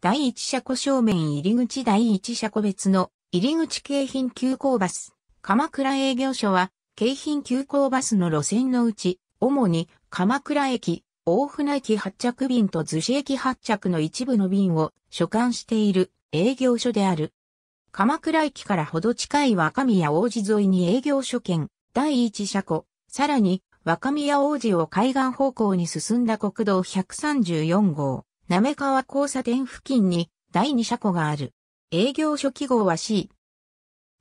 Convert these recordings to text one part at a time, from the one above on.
第一車庫正面入り口第一車庫別の入り口京浜急行バス。鎌倉営業所は京浜急行バスの路線のうち、主に鎌倉駅、大船駅発着便と逗子駅発着の一部の便を所管している営業所である。鎌倉駅からほど近い若宮王子沿いに営業所兼第一車庫、さらに若宮王子を海岸方向に進んだ国道134号。なめ川交差点付近に第二車庫がある。営業初期号は C。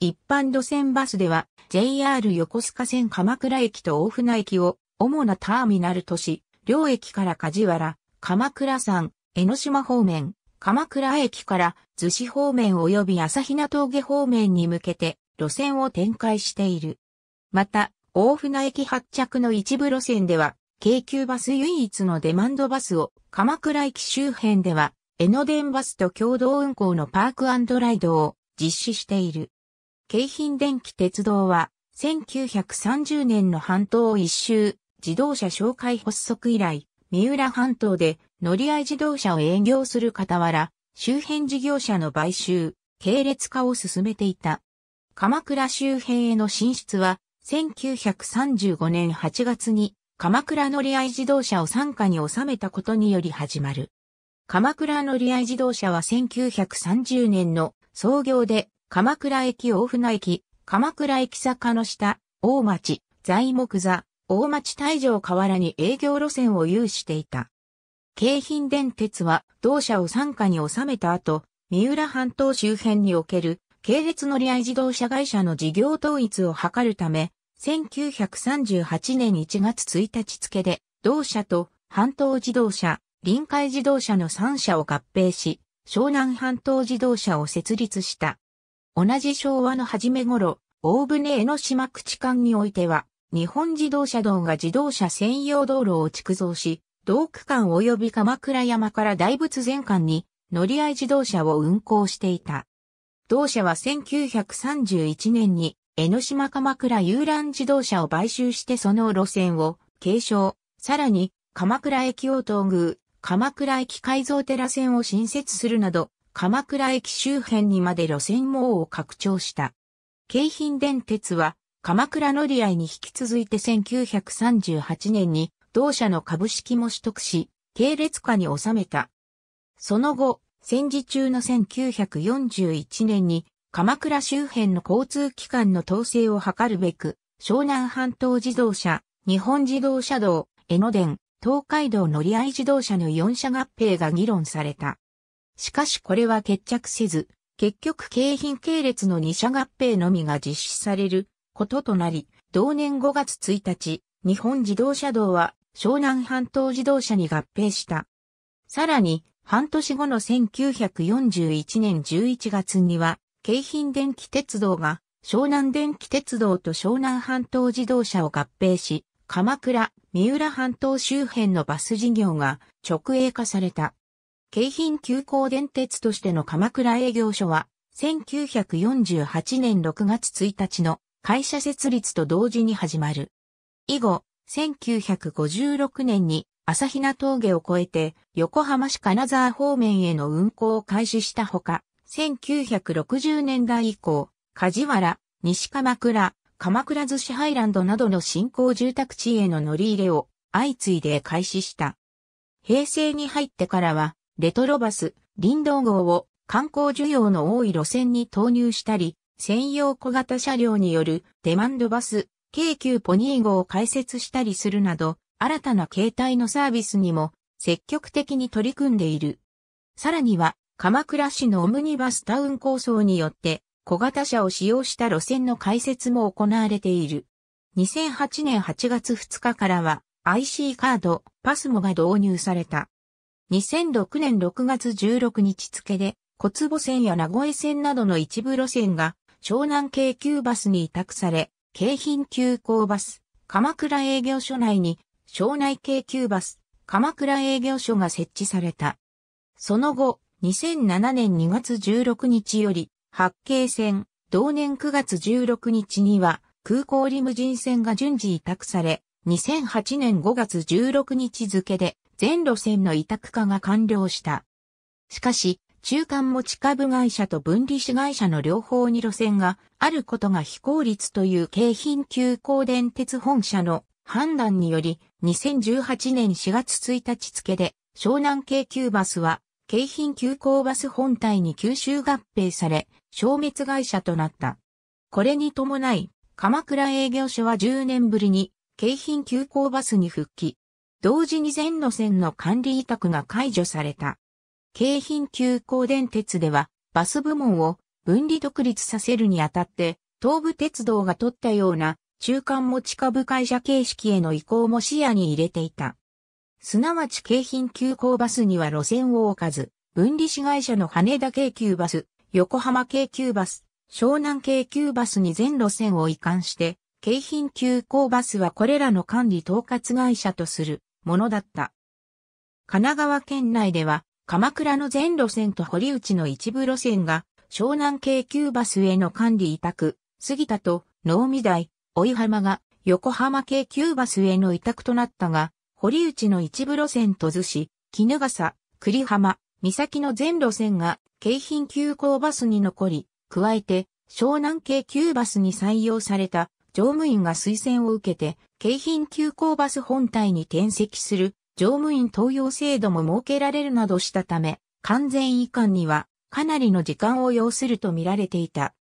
一般路線バスでは JR 横須賀線鎌倉駅と大船駅を主なターミナル都市、両駅から梶原、鎌倉山、江ノ島方面、鎌倉駅から逗子方面及び朝比奈峠方面に向けて路線を展開している。また、大船駅発着の一部路線では京急バス唯一のデマンドバスを鎌倉駅周辺では江ノ電バスと共同運行のパークライドを実施している。京浜電気鉄道は1930年の半島を一周自動車紹介発足以来、三浦半島で乗り合い自動車を営業する傍ら、周辺事業者の買収、系列化を進めていた。鎌倉周辺への進出は1935年8月に鎌倉乗合自動車を傘下に収めたことにより始まる。鎌倉乗合自動車は1930年の創業で鎌倉駅大船駅、鎌倉駅坂の下、大町、材木座、大町大城河原に営業路線を有していた。京浜電鉄は同社を傘下に収めた後、三浦半島周辺における系列乗合自動車会社の事業統一を図るため、1938年1月1日付で、同社と半島自動車、臨海自動車の3社を合併し、湘南半島自動車を設立した。同じ昭和の初め頃、大船江ノ島口間においては、日本自動車道が自動車専用道路を築造し、同区間及び鎌倉山から大仏全館に乗り合い自動車を運行していた。同社は1931年に江ノ島鎌倉遊覧自動車を買収してその路線を継承、さらに鎌倉駅を東宮、鎌倉駅改造寺線を新設するなど、鎌倉駅周辺にまで路線網を拡張した。京浜電鉄は鎌倉乗り合いに引き続いて1938年に同社の株式も取得し、系列化に収めた。その後、戦時中の1941年に鎌倉周辺の交通機関の統制を図るべく、湘南半島自動車、日本自動車道、江ノ電、東海道乗り合い自動車の4社合併が議論された。しかしこれは決着せず、結局京浜系列の2社合併のみが実施されることとなり、同年5月1日、日本自動車道は湘南半島自動車に合併した。さらに、半年後の1941年11月には、京浜電気鉄道が湘南電気鉄道と湘南半島自動車を合併し、鎌倉、三浦半島周辺のバス事業が直営化された。京浜急行電鉄としての鎌倉営業所は、1948年6月1日の会社設立と同時に始まる。以後、1956年に朝比奈峠を越えて横浜市金沢方面への運行を開始したほか、1960年代以降、梶原、西鎌倉、鎌倉寿司ハイランドなどの新興住宅地への乗り入れを相次いで開始した。平成に入ってからは、レトロバス、林道号を観光需要の多い路線に投入したり、専用小型車両によるデマンドバス、京急ポニー号を開設したりするなど、新たな形態のサービスにも積極的に取り組んでいる。さらには、鎌倉市のオムニバスタウン構想によって、小型車を使用した路線の開設も行われている。2008年8月2日からは IC カード、パスモが導入された。2006年6月16日付で、小坪線や名古屋線などの一部路線が湘南京急バスに委託され、京浜急行バス、鎌倉営業所内に湘内京急バス、鎌倉営業所が設置された。その後、2007年2月16日より、八景線、同年9月16日には、空港リムジン線が順次委託され、2008年5月16日付で、全路線の委託化が完了した。しかし、中間持ち株会社と分離子会社の両方に路線があることが非効率という京浜急行電鉄本社の判断により、2018年4月1日付で湘南京急バスは京浜急行バス本体に吸収合併され、消滅会社となった。これに伴い、鎌倉営業所は10年ぶりに、京浜急行バスに復帰。同時に全路線の管理委託が解除された。京浜急行電鉄では、バス部門を分離独立させるにあたって、東武鉄道が取ったような中間持ち株会社形式への移行も視野に入れていた。すなわち京浜急行バスには路線を置かず、分離子会社の羽田京急バス、横浜京急バス、湘南京急バスに全路線を移管して、京浜急行バスはこれらの管理統括会社とするものだった。神奈川県内では、鎌倉の全路線と堀内の一部路線が、湘南京急バスへの管理委託、杉田と能見台、追浜が横浜京急バスへの委託となったが、堀内の一部路線と図子、絹笠、栗浜、三崎の全路線が京浜急行バスに残り、加えて湘南京急バスに採用された乗務員が推薦を受けて、京浜急行バス本体に転籍する乗務員登用制度も設けられるなどしたため、完全移管にはかなりの時間を要すると見られていた。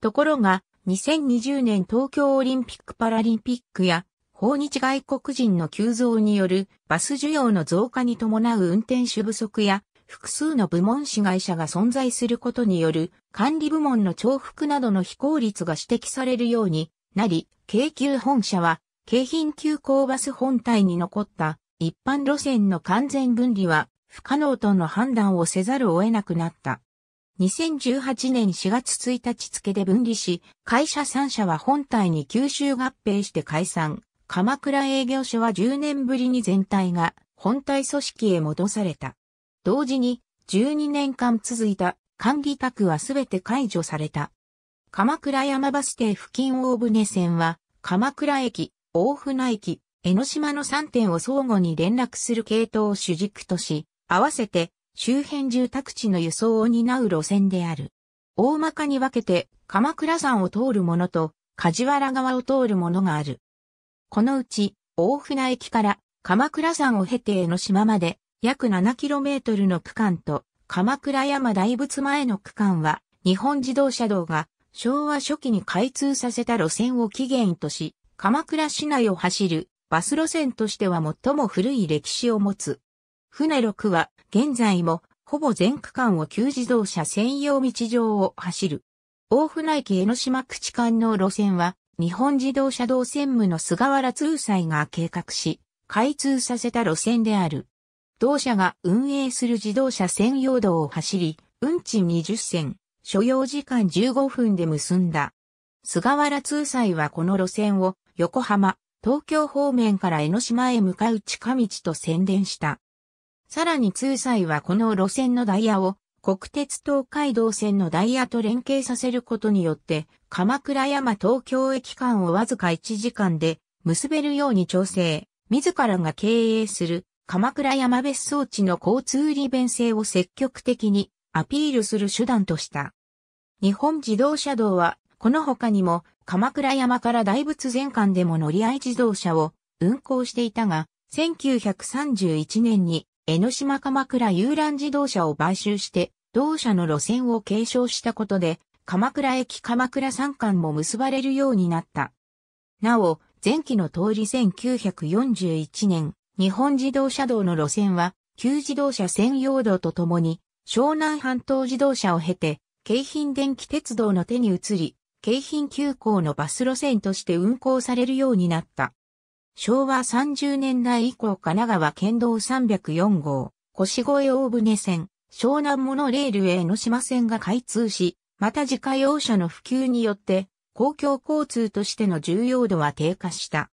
ところが、2020年東京オリンピック・パラリンピックや訪日外国人の急増によるバス需要の増加に伴う運転手不足や複数の部門市会社が存在することによる管理部門の重複などの非効率が指摘されるようになり、京急本社は京浜急行バス本体に残った一般路線の完全分離は不可能との判断をせざるを得なくなった。2018年4月1日付で分離し、会社3社は本体に吸収合併して解散。鎌倉営業所は10年ぶりに全体が本体組織へ戻された。同時に12年間続いた管理宅はすべて解除された。鎌倉山バス停付近大船線は鎌倉駅、大船駅、江ノ島の3点を相互に連絡する系統を主軸とし、合わせて周辺住宅地の輸送を担う路線である。大まかに分けて鎌倉山を通るものと梶原川を通るものがある。このうち、大船駅から鎌倉山を経て江ノ島まで約 7km の区間と鎌倉山大仏前の区間は日本自動車道が昭和初期に開通させた路線を起源とし、鎌倉市内を走るバス路線としては最も古い歴史を持つ。船6は現在もほぼ全区間を旧自動車専用道上を走る。大船駅江ノ島口間の路線は日本自動車道専務の菅原通斎が計画し、開通させた路線である。同社が運営する自動車専用道を走り、運賃20銭、所要時間15分で結んだ。菅原通斎はこの路線を横浜、東京方面から江ノ島へ向かう近道と宣伝した。さらに通斎はこの路線のダイヤを国鉄東海道線のダイヤと連携させることによって、鎌倉山東京駅間をわずか1時間で結べるように調整、自らが経営する鎌倉山別荘地の交通利便性を積極的にアピールする手段とした。日本自動車道は、この他にも鎌倉山から大仏全館でも乗り合い自動車を運行していたが、1931年に江ノ島鎌倉遊覧自動車を買収して、同社の路線を継承したことで、鎌倉駅鎌倉山間も結ばれるようになった。なお、前期の通り1941年、日本自動車道の路線は、旧自動車専用道とともに、湘南半島自動車を経て、京浜電気鉄道の手に移り、京浜急行のバス路線として運行されるようになった。昭和30年代以降神奈川県道304号、腰越大船線、湘南モノレールへの島線が開通し、また自家用車の普及によって、公共交通としての重要度は低下した。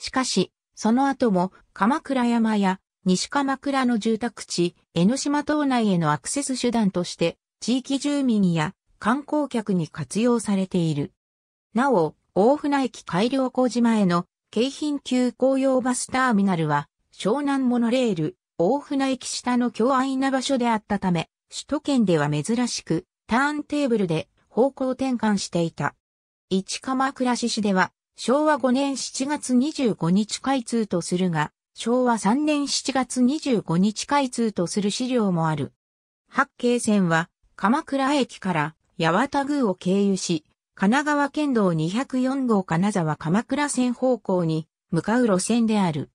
しかし、その後も鎌倉山や西鎌倉の住宅地、江ノ島島内へのアクセス手段として、地域住民や観光客に活用されている。なお、大船駅改良工事前の京浜急行用バスターミナルは、湘南モノレール、大船駅下の強愛な場所であったため、首都圏では珍しく、ターンテーブルで方向転換していた。市鎌倉市市では、昭和5年7月25日開通とするが、昭和3年7月25日開通とする資料もある。八景線は、鎌倉駅から八幡宮を経由し、神奈川県道204号金沢鎌倉線方向に向かう路線である。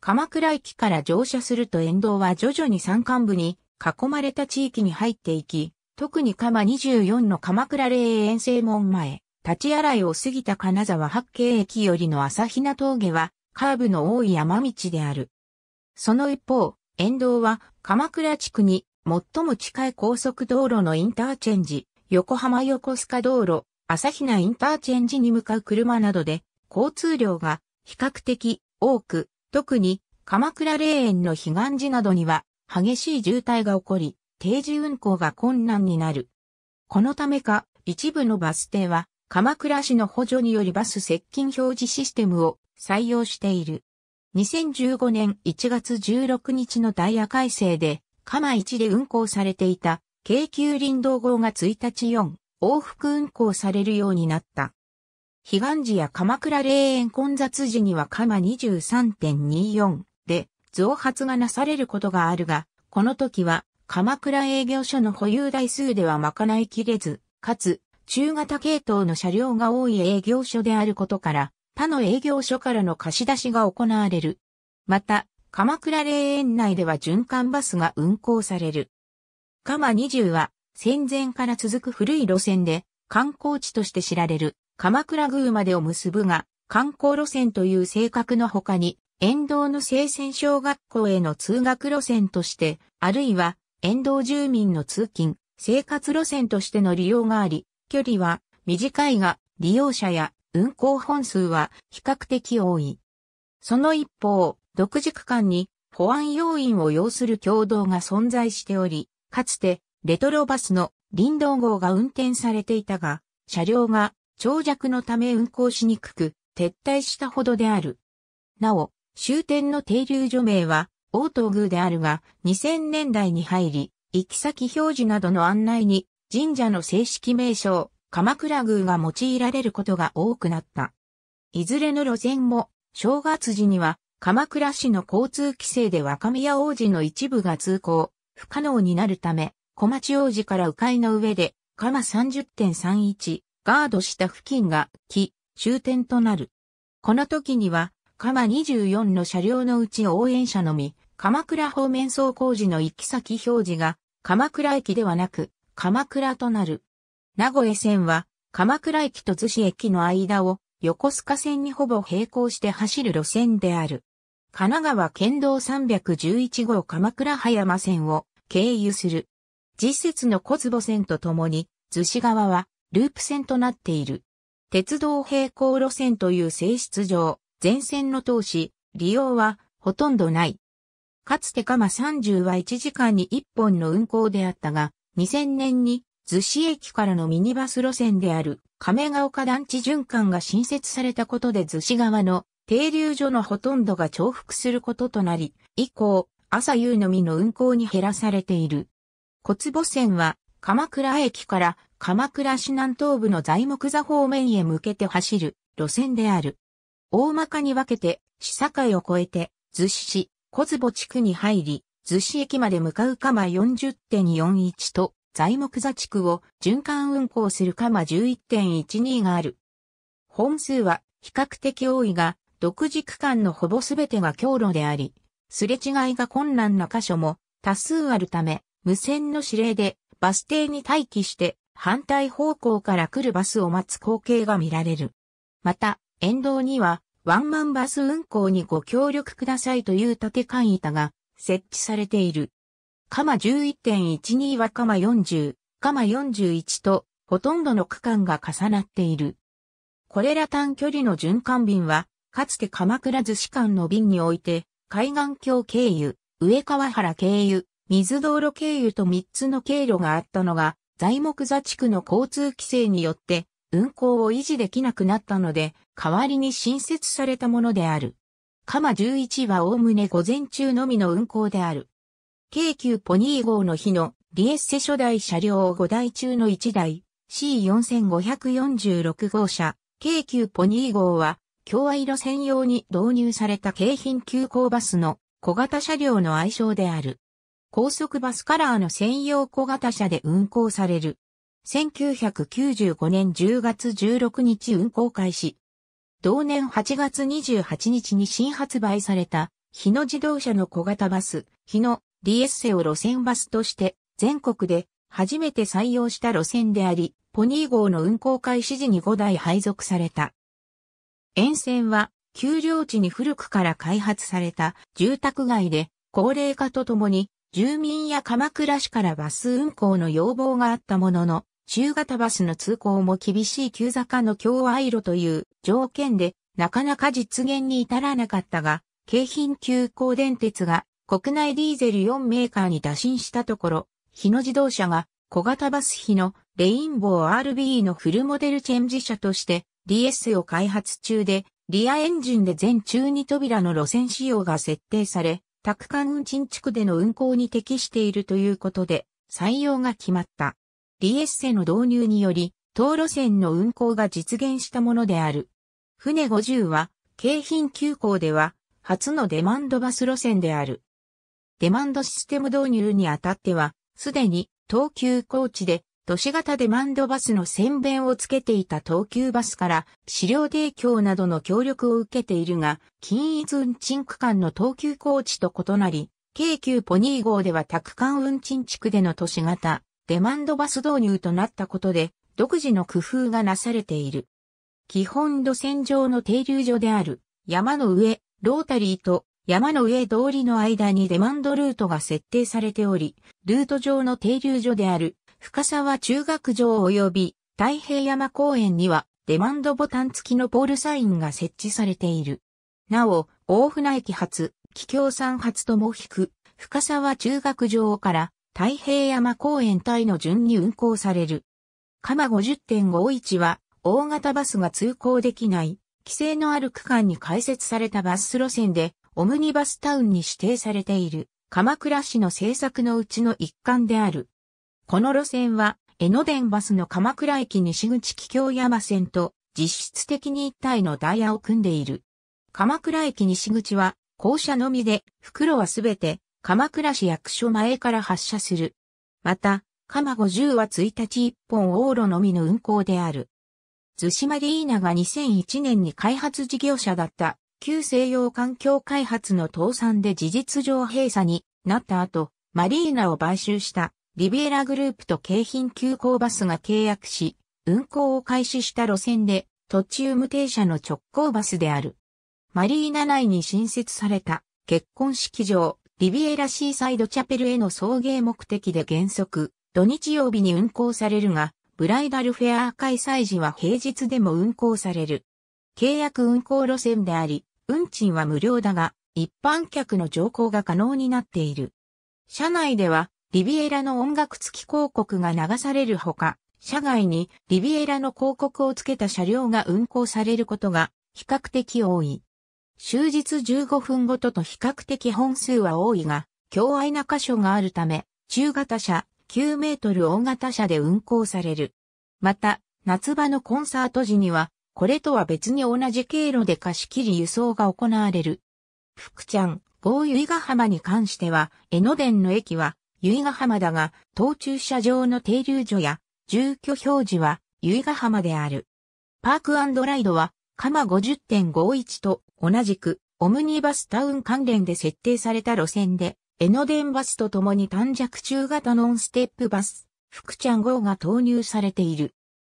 鎌倉駅から乗車すると沿道は徐々に山間部に囲まれた地域に入っていき、特に鎌24の鎌倉霊園正門前、立ち洗いを過ぎた金沢八景駅よりの朝比奈峠はカーブの多い山道である。その一方、沿道は鎌倉地区に最も近い高速道路のインターチェンジ、横浜横須賀道路、朝比奈インターチェンジに向かう車などで、交通量が比較的多く、特に鎌倉霊園の悲願寺などには激しい渋滞が起こり、定時運行が困難になる。このためか、一部のバス停は、鎌倉市の補助によりバス接近表示システムを採用している。2015年1月16日のダイヤ改正で、鎌1で運行されていた、京急林道号が1日4往復運行されるようになった。悲願時や鎌倉霊園混雑時には鎌23.24で増発がなされることがあるが、この時は鎌倉営業所の保有台数では賄いきれず、かつ中型系統の車両が多い営業所であることから、他の営業所からの貸し出しが行われる。また、鎌倉霊園内では循環バスが運行される。鎌20は戦前から続く古い路線で観光地として知られる鎌倉宮までを結ぶが、観光路線という性格の他に、沿道の生鮮小学校への通学路線として、あるいは沿道住民の通勤、生活路線としての利用があり、距離は短いが、利用者や運行本数は比較的多い。その一方、独自区間に保安要員を要する共同が存在しており、かつてレトロバスの林道号が運転されていたが、車両が長尺のため運行しにくく、撤退したほどである。なお、終点の停留所名は、大東宮であるが、2000年代に入り、行き先表示などの案内に、神社の正式名称、鎌倉宮が用いられることが多くなった。いずれの路線も、正月時には、鎌倉市の交通規制で若宮王子の一部が通行、不可能になるため、小町王子から迂回の上で、鎌30.31ガードした付近が木、終点となる。この時には、鎌24の車両のうち応援車のみ、鎌倉方面走行時の行き先表示が、鎌倉駅ではなく、鎌倉となる。名古屋線は、鎌倉駅と津市駅の間を、横須賀線にほぼ並行して走る路線である。神奈川県道311号鎌倉葉山線を経由する。実節の小坪線とともに、逗子側はループ線となっている。鉄道並行路線という性質上、全線の通し、利用はほとんどない。かつて鎌30は1時間に1本の運行であったが、2000年に逗子駅からのミニバス路線である亀ヶ丘団地循環が新設されたことで逗子側の停留所のほとんどが重複することとなり、以降、朝夕のみの運行に減らされている。小坪線は鎌倉駅から鎌倉市南東部の材木座方面へ向けて走る路線である。大まかに分けて、市境を越えて、逗子市、小坪地区に入り、逗子駅まで向かう鎌40.41と、材木座地区を循環運行する鎌11.12がある。本数は比較的多いが、独自区間のほぼすべてが強路であり、すれ違いが困難な箇所も多数あるため、無線の指令でバス停に待機して反対方向から来るバスを待つ光景が見られる。また、沿道にはワンマンバス運行にご協力くださいという縦簡板が設置されている。カマ11.12はカマ40、カマ41とほとんどの区間が重なっている。これら短距離の循環便は、かつて鎌倉寿司間の便において、海岸橋経由、上川原経由、水道路経由と3つの経路があったのが、材木座地区の交通規制によって運行を維持できなくなったので、代わりに新設されたものである。鎌11はおおむね午前中のみの運行である。京急ポニー号の日のリエッセ初代車両5台中の1台 C4546 号車、京急ポニー号は、京愛路専用に導入された京浜急行バスの小型車両の愛称である。高速バスカラーの専用小型車で運行される。1995年10月16日運行開始。同年8月28日に新発売された、日野自動車の小型バス、日野 d エッセを路線バスとして、全国で初めて採用した路線であり、ポニー号の運行開始時に5台配属された。沿線は、丘陵地に古くから開発された住宅街で、高齢化とともに住民や鎌倉市からバス運行の要望があったものの、中型バスの通行も厳しい急坂の共和路という条件で、なかなか実現に至らなかったが、京浜急行電鉄が国内ディーゼル4メーカーに打診したところ、日野自動車が小型バス日のレインボー RB のフルモデルチェンジ車として DS を開発中で、リアエンジンで全中2扉の路線仕様が設定され、タクカン運賃地区での運行に適しているということで、採用が決まった。リエッセの導入により、東路線の運行が実現したものである。船50は、京浜急行では、初のデマンドバス路線である。デマンドシステム導入にあたっては、すでに東急高地で都市型デマンドバスの宣弁をつけていた東急バスから資料提供などの協力を受けているが、均一運賃区間の東急高地と異なり、京急ポニー号では宅間運賃地区での都市型デマンドバス導入となったことで、独自の工夫がなされている。基本路線上の停留所である山の上、ロータリーと山の上通りの間にデマンドルートが設定されており、ルート上の停留所である深沢中学城及び太平山公園にはデマンドボタン付きのポールサインが設置されている。なお、大船駅発、桔梗山発とも引く、深沢中学城から太平山公園帯の順に運行される。鎌50.51は大型バスが通行できない、規制のある区間に開設されたバス路線で、オムニバスタウンに指定されている、鎌倉市の政策のうちの一環である。この路線は、江ノ電バスの鎌倉駅西口桔梗山線と実質的に一体のダイヤを組んでいる。鎌倉駅西口は、校舎のみで、袋はすべて、鎌倉市役所前から発車する。また、鎌50は1日1本往路のみの運行である。逗子マリーナが2001年に開発事業者だった旧西洋環境開発の倒産で事実上閉鎖になった後、マリーナを買収したリビエラグループと京浜急行バスが契約し、運行を開始した路線で、途中無停車の直行バスである。マリーナ内に新設された結婚式場、リビエラシーサイドチャペルへの送迎目的で原則、土日曜日に運行されるが、ブライダルフェア開催時は平日でも運行される。契約運行路線であり、運賃は無料だが、一般客の乗降が可能になっている。車内では、リビエラの音楽付き広告が流されるほか、車外にリビエラの広告をつけた車両が運行されることが比較的多い。終日15分ごとと比較的本数は多いが、強愛な箇所があるため、中型車、9メートル大型車で運行される。また、夏場のコンサート時には、これとは別に同じ経路で貸し切り輸送が行われる。福ちゃん、豪湯ヶ浜に関しては、江ノ電の駅は、由比ヶ浜だが、当駐車場の停留所や住居表示は由比ヶ浜である。パークライドは、カマ50.51と同じくオムニバスタウン関連で設定された路線で、江ノ電バスと共に短尺中型ノンステップバス、福ちゃん号が投入されている。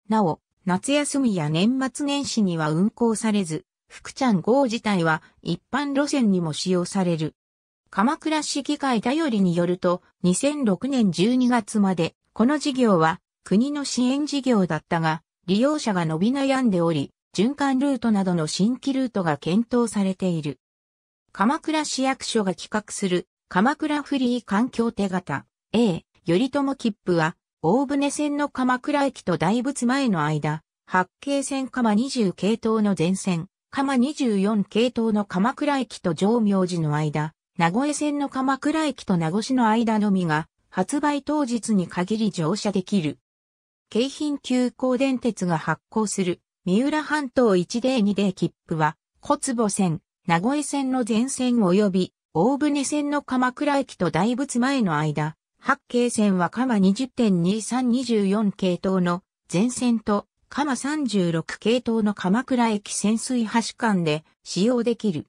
なお、夏休みや年末年始には運行されず、福ちゃん号自体は一般路線にも使用される。鎌倉市議会頼りによると、2006年12月まで、この事業は国の支援事業だったが、利用者が伸び悩んでおり、循環ルートなどの新規ルートが検討されている。鎌倉市役所が企画する鎌倉フリー環境手形 A 頼朝切符は大船線の鎌倉駅と大仏前の間、八景線鎌20系統の前線、鎌24系統の鎌倉駅と上明寺の間、名古屋線の鎌倉駅と名護市の間のみが、発売当日に限り乗車できる。京浜急行電鉄が発行する、三浦半島1デー2デー切符は、小坪線、名古屋線の全線及び、大船線の鎌倉駅と大仏前の間、八景線は鎌20.2324系統の全線と、鎌36系統の鎌倉駅潜水橋間で使用できる。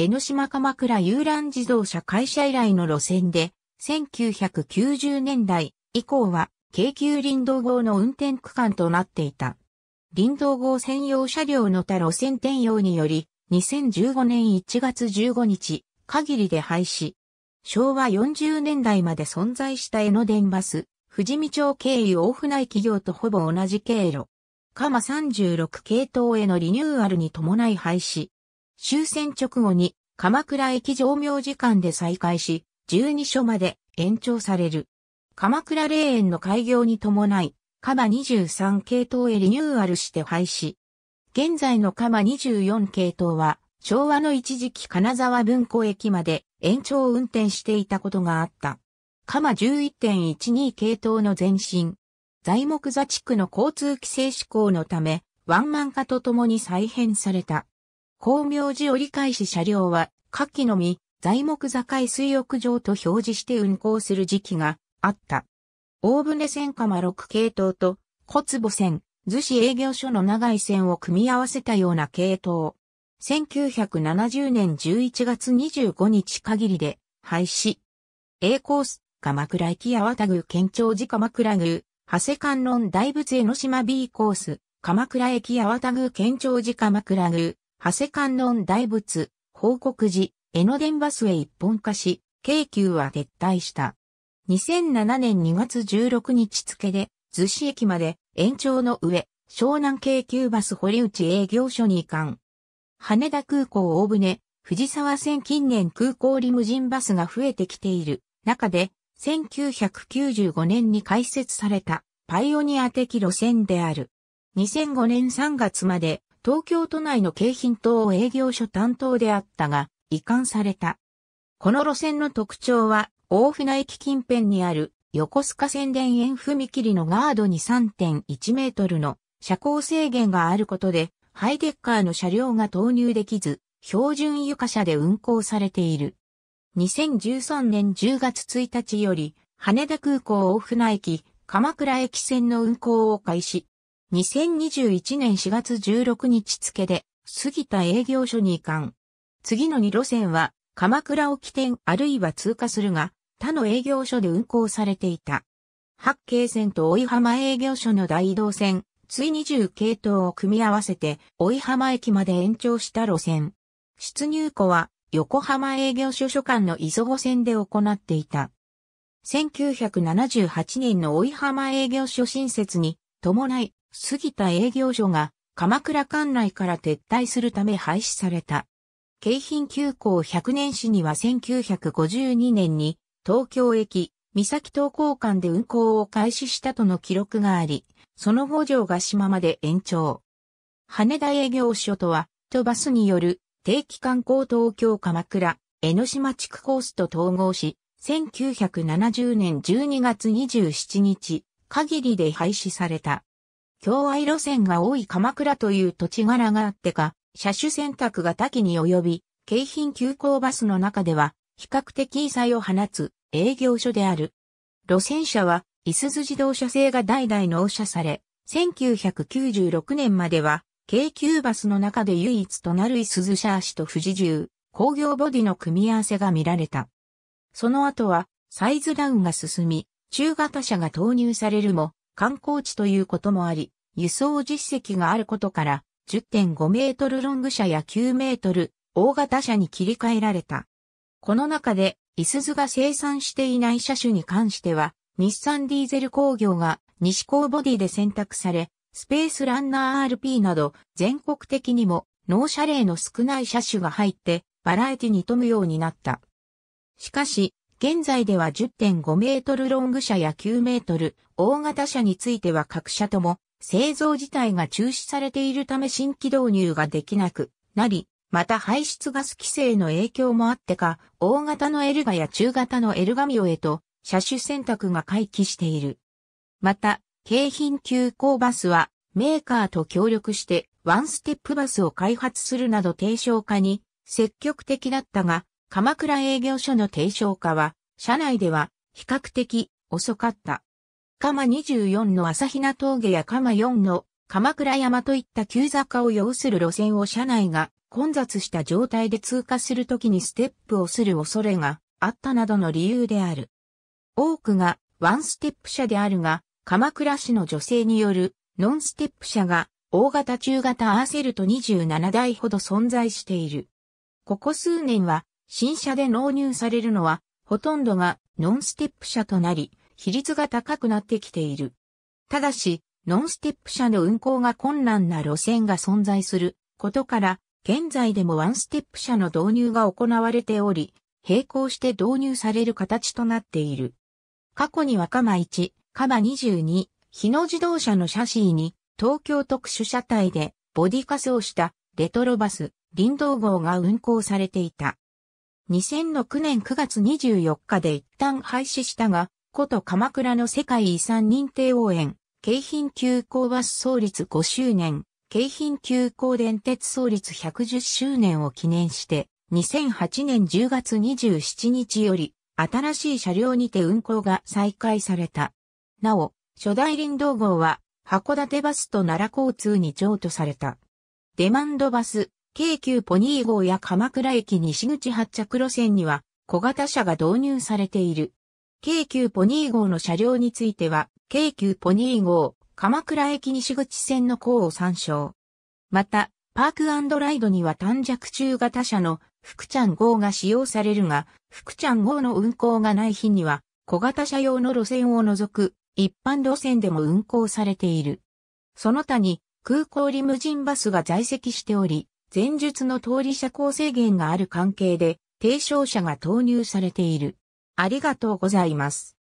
江ノ島鎌倉遊覧自動車会社以来の路線で、1990年代以降は京急林道号の運転区間となっていた。林道号専用車両の他路線転用により、2015年1月15日、限りで廃止。昭和40年代まで存在した江ノ電バス、富士見町経由大船井企業とほぼ同じ経路。鎌36系統へのリニューアルに伴い廃止。終戦直後に鎌倉駅上明時間で再開し、12所まで延長される。鎌倉霊園の開業に伴い、鎌23系統へリニューアルして廃止。現在の鎌24系統は、昭和の一時期金沢文庫駅まで延長運転していたことがあった。鎌11.12系統の前身。材木座地区の交通規制施行のため、ワンマン化とともに再編された。光明寺折り返し車両は、下記のみ、材木境水浴場と表示して運行する時期があった。大船線釜6系統と、小坪線、逗子営業所の長い線を組み合わせたような系統。1970年11月25日限りで廃止。A コース、鎌倉駅八幡宮県庁寺鎌倉宮、長谷観音大仏江ノ島 B コース、鎌倉駅八幡宮県庁寺鎌倉宮、長谷観音大仏、報告寺、江ノ電バスへ一本化し、京急は撤退した。2007年2月16日付で、逗子駅まで延長の上、湘南京急バス堀内営業所に移管。羽田空港大船、藤沢線近年空港リムジンバスが増えてきている中で、1995年に開設されたパイオニア的路線である。2005年3月まで東京都内の京浜東営業所担当であったが、移管された。この路線の特徴は、大船駅近辺にある横須賀線田園踏切のガードに3.1メートルの車高制限があることで、ハイデッカーの車両が投入できず、標準床車で運行されている。2013年10月1日より、羽田空港大船駅、鎌倉駅線の運行を開始。2021年4月16日付で、杉田営業所に移管。次の2路線は、鎌倉を起点あるいは通過するが、他の営業所で運行されていた。八景線と追浜営業所の大移動線、つい20系統を組み合わせて、追浜駅まで延長した路線。出入庫は、横浜営業所所管の磯子線で行っていた。1978年の追浜営業所新設に伴い、杉田営業所が鎌倉管内から撤退するため廃止された。京浜急行100年史には1952年に東京駅、三崎東港間で運行を開始したとの記録があり、その後城ヶ島まで延長。羽田営業所とは、とバスによる定期観光東京鎌倉、江ノ島地区コースと統合し、1970年12月27日限りで廃止された。共愛路線が多い鎌倉という土地柄があってか、車種選択が多岐に及び、京浜急行バスの中では、比較的異彩を放つ営業所である。路線車は、いすゞ自動車製が代々納車され、1996年までは、京急バスの中で唯一となるいすゞ車足と富士重、工業ボディの組み合わせが見られた。その後は、サイズダウンが進み、中型車が投入されるも、観光地ということもあり、輸送実績があることから、10.5メートルロング車や9メートル大型車に切り替えられた。この中で、イスズが生産していない車種に関しては、日産ディーゼル工業が西高ボディで選択され、スペースランナー RP など全国的にも納車例の少ない車種が入ってバラエティに富むようになった。しかし、現在では10.5メートルロング車や9メートル大型車については各社とも製造自体が中止されているため新規導入ができなくなり、また排出ガス規制の影響もあってか、大型のエルガや中型のエルガミオへと車種選択が回帰している。また、京浜急行バスはメーカーと協力してワンステップバスを開発するなど低床化に積極的だったが、鎌倉営業所の提唱化は、社内では比較的遅かった。鎌24の朝比奈峠や鎌4の鎌倉山といった急坂を要する路線を社内が混雑した状態で通過するときにステップをする恐れがあったなどの理由である。多くがワンステップ車であるが、鎌倉市の女性によるノンステップ車が大型中型アーセルト27台ほど存在している。ここ数年は新車で納入されるのは、ほとんどがノンステップ車となり、比率が高くなってきている。ただし、ノンステップ車の運行が困難な路線が存在することから、現在でもワンステップ車の導入が行われており、並行して導入される形となっている。過去にはカマ1、カマ22、日野自動車のシャシーに東京特殊車体でボディカスをしたレトロバス、林道号が運行されていた。2006年9月24日で一旦廃止したが、古都鎌倉の世界遺産認定応援、京浜急行バス創立5周年、京浜急行電鉄創立110周年を記念して、2008年10月27日より、新しい車両にて運行が再開された。なお、初代林道号は、函館バスと奈良交通に譲渡された。デマンドバス、京急ポニー号や鎌倉駅西口発着路線には小型車が導入されている。京急ポニー号の車両については、京急ポニー号、鎌倉駅西口線の項を参照。また、パークライドには短弱中型車の福ちゃん号が使用されるが、福ちゃん号の運行がない日には、小型車用の路線を除く、一般路線でも運行されている。その他に、空港リムジンバスが在籍しており、前述の通り車高制限がある関係で、提唱者が投入されている。ありがとうございます。